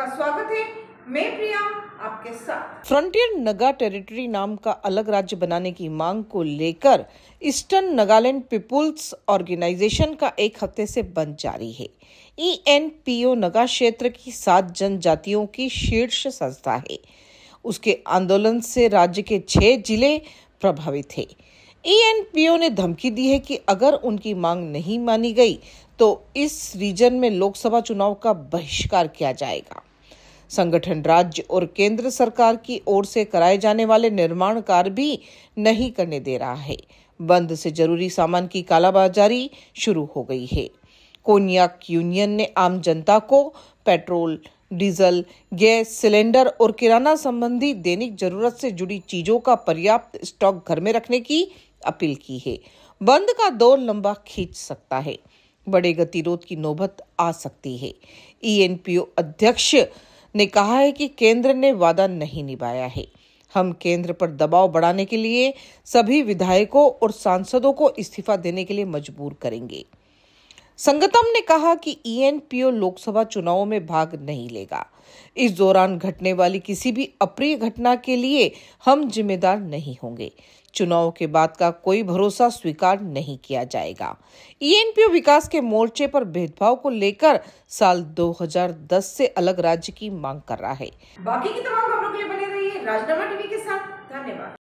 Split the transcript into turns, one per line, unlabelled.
आपका स्वागत है मैं प्रिया आपके साथ फ्रंटियर नगा टेरिटरी नाम का अलग राज्य बनाने की मांग को लेकर ईस्टर्न नगालैंड पीपुल्स ऑर्गेनाइजेशन का एक हफ्ते से बंद जारी है E N P O Naga क्षेत्र की सात जनजातियों की शीर्ष संस्था है उसके आंदोलन से राज्य के छह जिले प्रभावित है ईएनपीओ e ने धमकी दी है कि अगर उनकी मांग नहीं मानी गई तो इस रीजन में लोकसभा चुनाव का बहिष्कार किया जाएगा संगठन राज्य और केंद्र सरकार की ओर से कराए जाने वाले निर्माण कार्य भी नहीं करने दे रहा है बंद से जरूरी सामान की कालाबाजारी शुरू हो गई है कोनिया यूनियन ने आम जनता को पेट्रोल डीजल गैस सिलेंडर और किराना संबंधी दैनिक जरूरत से जुड़ी चीजों का पर्याप्त स्टॉक घर में रखने की अपील की है बंद का दौर लंबा खींच सकता है बड़े गतिरोध की नौबत आ सकती है ईएनपीओ e अध्यक्ष ने कहा है कि केंद्र ने वादा नहीं निभाया है हम केंद्र पर दबाव बढ़ाने के लिए सभी विधायकों और सांसदों को इस्तीफा देने के लिए मजबूर करेंगे संगतम ने कहा कि ईएनपीओ e लोकसभा चुनाव में भाग नहीं लेगा इस दौरान घटने वाली किसी भी अप्रिय घटना के लिए हम जिम्मेदार नहीं होंगे चुनाव के बाद का कोई भरोसा स्वीकार नहीं किया जाएगा ईएनपीओ e विकास के मोर्चे पर भेदभाव को लेकर साल 2010 से अलग राज्य की मांग कर रहा है बाकी की तमाम खबरों के लिए बने रहिए राजनामा टीवी के साथ धन्यवाद